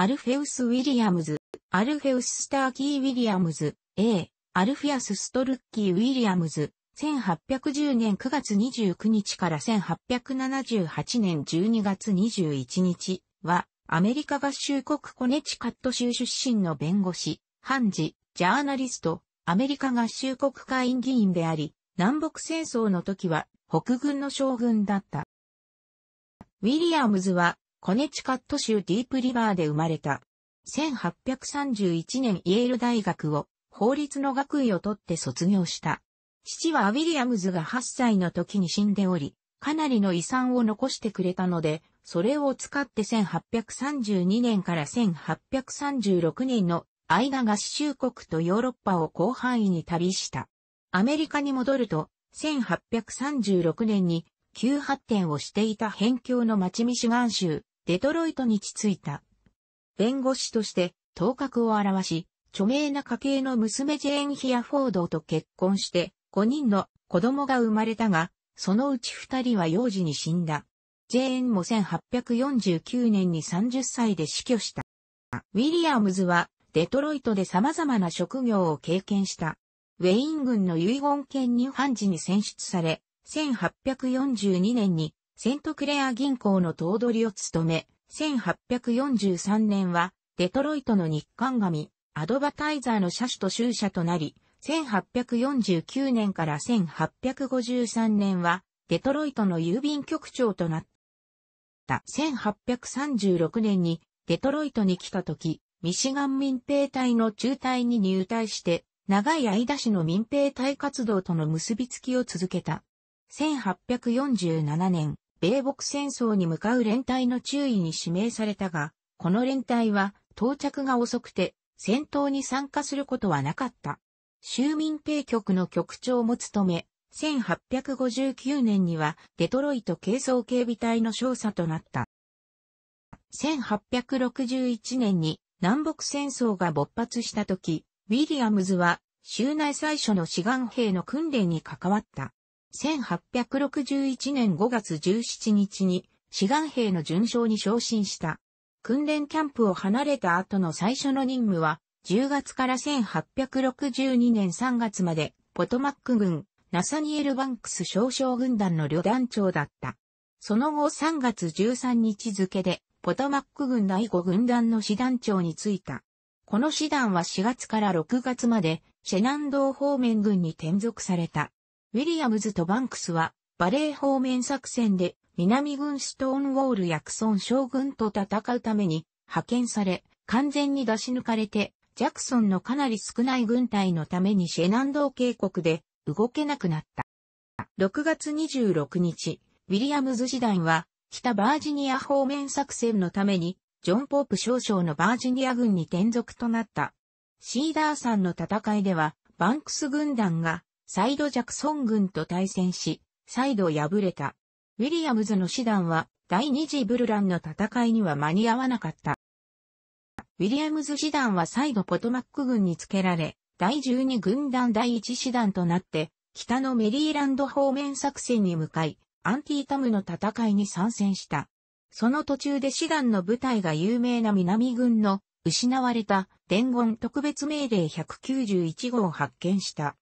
アルフェウス・ウィリアムズ、アルフェウス・スターキー・ウィリアムズ、A、アルフィアス・ストルッキー・ウィリアムズ、1810年9月29日から1878年12月21日は、アメリカ合衆国コネチカット州出身の弁護士、判事、ジャーナリスト、アメリカ合衆国会員議員であり、南北戦争の時は北軍の将軍だった。ウィリアムズはコネチカット州ディープリバーで生まれた。1831年イェール大学を法律の学位を取って卒業した。父はウィリアムズが8歳の時に死んでおり、かなりの遺産を残してくれたので、それを使って1832年から1836年の間合州国とヨーロッパを広範囲に旅した。アメリカに戻ると、1836年に旧発展をしていた辺境の町ミシガン州、デトロイトに着いた。弁護士として頭角を現し、著名な家系の娘ジェーン・ヒアフォードと結婚して5人の子供が生まれたが、そのうち2人は幼児に死んだ。ジェーンも1849年に30歳で死去した。ウィリアムズはデトロイトで様々な職業を経験した。ウェイン軍の遺言権入判事に選出され、1842年にセントクレア銀行の頭取を務め、1843年は、デトロイトの日刊紙、アドバタイザーの社主と収社となり、1849年から1853年は、デトロイトの郵便局長となった。1836年に、デトロイトに来た時、ミシガン民兵隊の中隊に入隊して、長い間市の民兵隊活動との結びつきを続けた。1847年、米北戦争に向かう連隊の注意に指名されたが、この連隊は到着が遅くて戦闘に参加することはなかった。州民兵局の局長も務め、1859年にはデトロイト軽装警備隊の少佐となった。1861年に南北戦争が勃発した時、ウィリアムズは州内最初の志願兵の訓練に関わった。1861年5月17日に志願兵の巡将に昇進した。訓練キャンプを離れた後の最初の任務は、10月から1862年3月まで、ポトマック軍、ナサニエル・バンクス少将軍団の旅団長だった。その後3月13日付で、ポトマック軍第5軍団の師団長に就いた。この師団は4月から6月まで、シェナンドー方面軍に転属された。ウィリアムズとバンクスは、バレー方面作戦で、南軍ストーンウォール・ヤクソン将軍と戦うために、派遣され、完全に出し抜かれて、ジャクソンのかなり少ない軍隊のためにシェナンドー渓谷で動けなくなった。6月26日、ウィリアムズ師団は、北バージニア方面作戦のために、ジョン・ポープ少将のバージニア軍に転属となった。シーダーんの戦いでは、バンクス軍団がサイド・ジャクソン軍と対戦し、再度敗れた。ウィリアムズの師団は第二次ブルランの戦いには間に合わなかった。ウィリアムズ師団は再度ポトマック軍につけられ、第十二軍団第一師団となって、北のメリーランド方面作戦に向かい、アンティータムの戦いに参戦した。その途中で師団の部隊が有名な南軍の失われた伝言特別命令191号を発見した。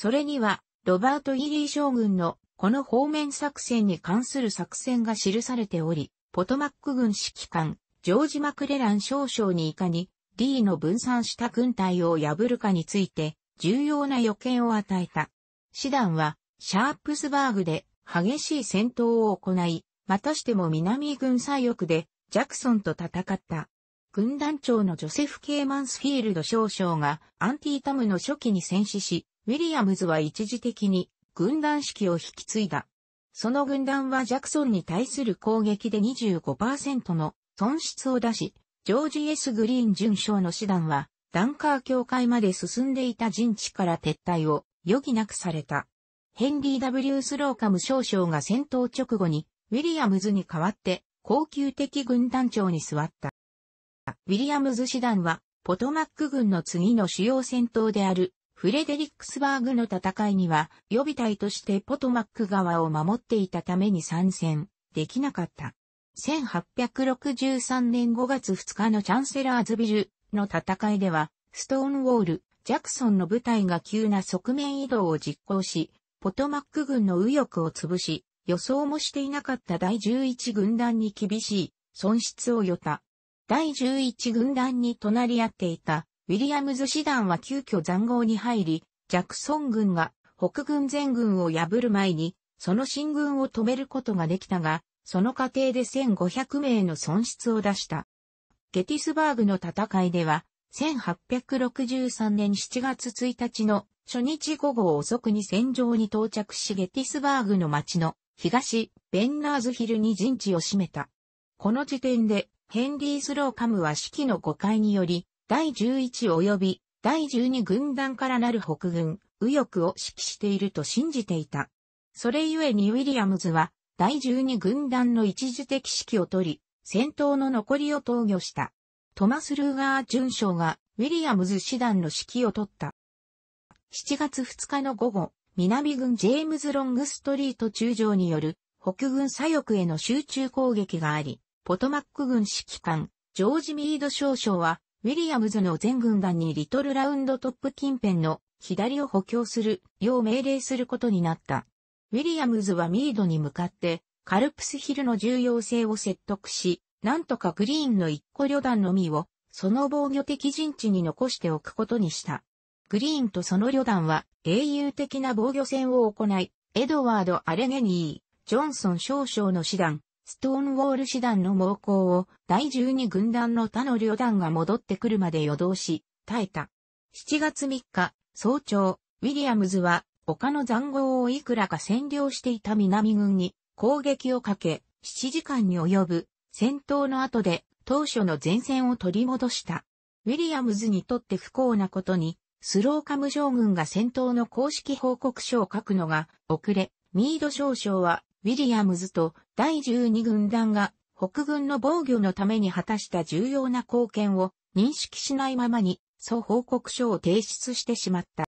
それには、ロバート・イリー将軍のこの方面作戦に関する作戦が記されており、ポトマック軍指揮官、ジョージ・マクレラン少将にいかに、D の分散した軍隊を破るかについて、重要な予見を与えた。師団は、シャープスバーグで激しい戦闘を行い、またしても南軍左翼で、ジャクソンと戦った。軍団長のジョセフ・ケーマンスフィールド少将がアンティータムの初期に戦死し、ウィリアムズは一時的に軍団指揮を引き継いだ。その軍団はジャクソンに対する攻撃で25%の損失を出し、ジョージ・ S・ グリーン巡将の師団は、ダンカー教会まで進んでいた陣地から撤退を余儀なくされた。ヘンリー・ W・ スローカム少将が戦闘直後に、ウィリアムズに代わって、高級的軍団長に座った。ウィリアムズ師団は、ポトマック軍の次の主要戦闘であるフレデリックスバーグの戦いには予備隊としてポトマック川を守っていたために参戦できなかった。1863年5月2日のチャンセラーズビルの戦いでは、ストーンウォール、ジャクソンの部隊が急な側面移動を実行し、ポトマック軍の右翼を潰し、予想もしていなかった第11軍団に厳しい損失を与た。第11軍団に隣り合っていたウィリアムズ師団は急遽残壕に入り、ジャクソン軍が北軍全軍を破る前に、その進軍を止めることができたが、その過程で1500名の損失を出した。ゲティスバーグの戦いでは、1863年7月1日の初日午後遅くに戦場に到着しゲティスバーグの町の東ベンナーズヒルに陣地を占めた。この時点でヘンリー・スローカムは指揮の誤解により第11及び第12軍団からなる北軍、右翼を指揮していると信じていた。それゆえにウィリアムズは、第12軍団の一時的指揮を取り、戦闘の残りを投与した。トマス・ルーガー准将が、ウィリアムズ師団の指揮を取った。7月2日の午後、南軍ジェームズ・ロングストリート中将による北軍左翼への集中攻撃があり、ポトマック軍指揮官、ジョージ・ミード少将はウィリアムズの全軍団にリトルラウンドトップ近辺の左を補強するよう命令することになった。ウィリアムズはミードに向かって、カルプスヒルの重要性を説得し、なんとかグリーンの一個旅団のみを、その防御的陣地に残しておくことにした。グリーンとその旅団は、英雄的な防御戦を行い、エドワード・アレゲニー、ジョンソン少将の師団、ストーンウォール師団の猛攻を第12軍団の他の旅団が戻ってくるまで夜通し、耐えた。7月3日、早朝、ウィリアムズは丘の残壕をいくらか占領していた南軍に攻撃をかけ、7時間に及ぶ戦闘の後で当初の前線を取り戻した。ウィリアムズにとって不幸なことに、スローカム将軍が戦闘の公式報告書を書くのが遅れ、ミード少将はウィリアムズと第12軍団が北軍の防御のために果たした重要な貢献を認識しないままに、総報告書を提出してしまった。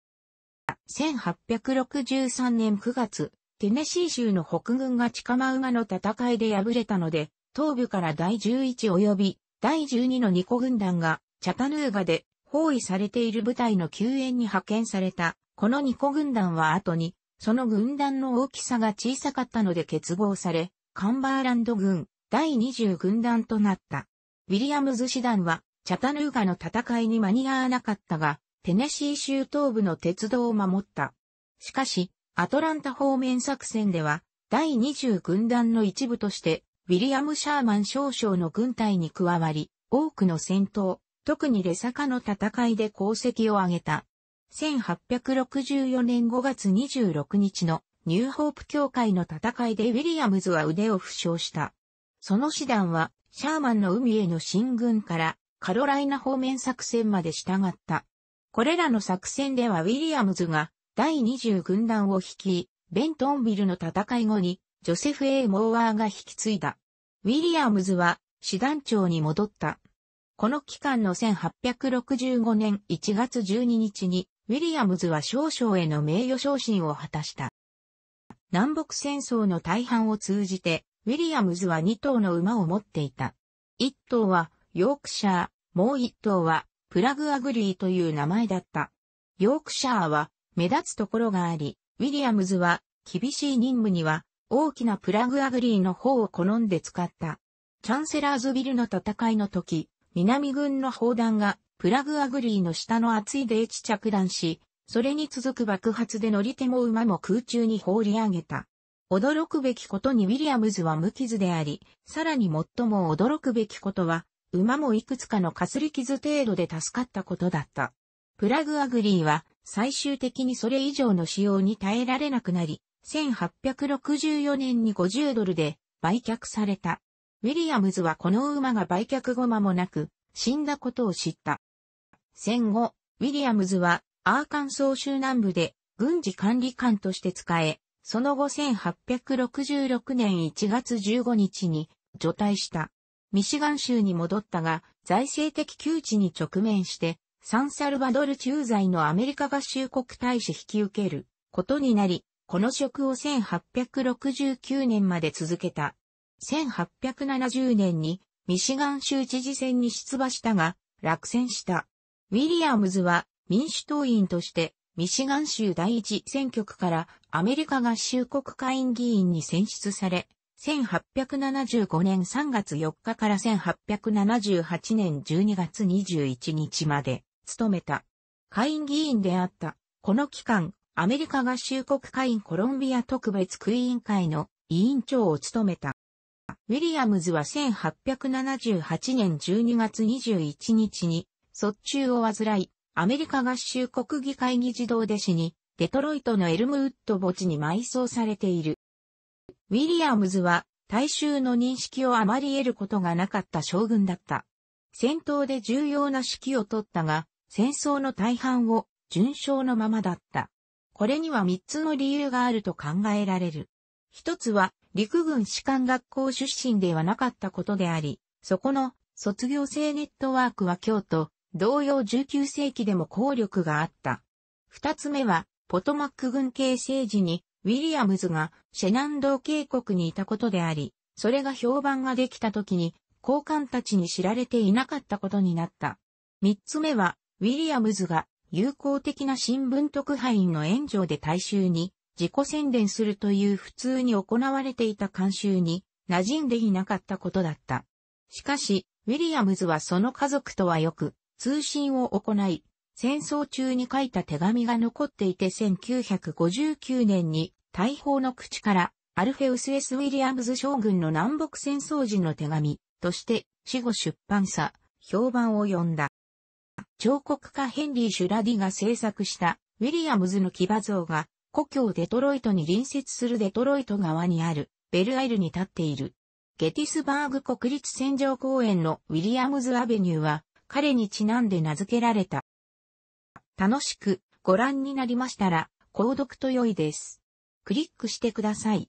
1863年9月、テネシー州の北軍が近間馬の戦いで敗れたので、東部から第11及び第12の2個軍団が、チャタヌーガで包囲されている部隊の救援に派遣された。この2個軍団は後にその軍団の大きさが小さかったので結合され、カンバーランド軍、第20軍団となった。ウィリアムズ師団は、チャタヌーガの戦いに間に合わなかったが、テネシー州東部の鉄道を守った。しかし、アトランタ方面作戦では、第20軍団の一部として、ウィリアム・シャーマン少将の軍隊に加わり、多くの戦闘、特にレサカの戦いで功績を挙げた。1864年5月26日のニューホープ協会の戦いでウィリアムズは腕を負傷した。その師団は、シャーマンの海への進軍から、カロライナ方面作戦まで従った。これらの作戦ではウィリアムズが、第20軍団を率い、ベントンビルの戦い後に、ジョセフ・ A・ モーワーが引き継いだ。ウィリアムズは、師団長に戻った。この期間の1865年1月12日に、ウィリアムズは少将への名誉昇進を果たした。南北戦争の大半を通じて、ウィリアムズは2頭の馬を持っていた。1頭はヨークシャー、もう1頭はプラグアグリーという名前だった。ヨークシャーは目立つところがあり、ウィリアムズは厳しい任務には大きなプラグアグリーの方を好んで使った。チャンセラーズビルの戦いの時、南軍の砲弾がプラグアグリーの下の厚い泥地着弾し、それに続く爆発で乗り手も馬も空中に放り上げた。驚くべきことにウィリアムズは無傷であり、さらに最も驚くべきことは、馬もいくつかのかすり傷程度で助かったことだった。プラグアグリーは最終的にそれ以上の使用に耐えられなくなり、1864年に50ドルで売却された。ウィリアムズはこの馬が売却後間もなく、死んだことを知った。戦後、ウィリアムズはアーカンソー州南部で軍事管理官として使え、その後1866年1月15日に除隊した。ミシガン州に戻ったが、財政的窮地に直面して、サンサルバドル駐在のアメリカ合衆国大使引き受けることになり、この職を1869年まで続けた。1870年にミシガン州知事選に出馬したが、落選した。ウィリアムズは民主党員としてミシガン州第一選挙区からアメリカ合衆国会員議員に選出され、1875年3月4日から1878年12月21日まで務めた。会員議員であった。この期間、アメリカ合衆国会員コロンビア特別区委員会の委員長を務めた。ウィリアムズは1878年12月21日に卒中を患い、アメリカ合衆国議会議事堂で死に、デトロイトのエルムウッド墓地に埋葬されている。ウィリアムズは、大衆の認識をあまり得ることがなかった将軍だった。戦闘で重要な指揮を取ったが、戦争の大半を順勝のままだった。これには三つの理由があると考えられる。一つは、陸軍士官学校出身ではなかったことであり、そこの卒業生ネットワークは京都、同様19世紀でも効力があった。二つ目は、ポトマック軍系政治に、ウィリアムズがシェナンドー渓谷にいたことであり、それが評判ができた時に、高官たちに知られていなかったことになった。三つ目は、ウィリアムズが友好的な新聞特派員の援助で大衆に自己宣伝するという普通に行われていた慣習に馴染んでいなかったことだった。しかし、ウィリアムズはその家族とはよく通信を行い、戦争中に書いた手紙が残っていて1959年に大砲の口からアルフェウス・ス・ウィリアムズ将軍の南北戦争時の手紙として死後出版さ、評判を呼んだ。彫刻家ヘンリー・シュラディが制作したウィリアムズの騎馬像が故郷デトロイトに隣接するデトロイト側にあるベルアイルに立っている。ゲティスバーグ国立戦場公園のウィリアムズ・アベニューは彼にちなんで名付けられた。楽しくご覧になりましたら、購読と良いです。クリックしてください。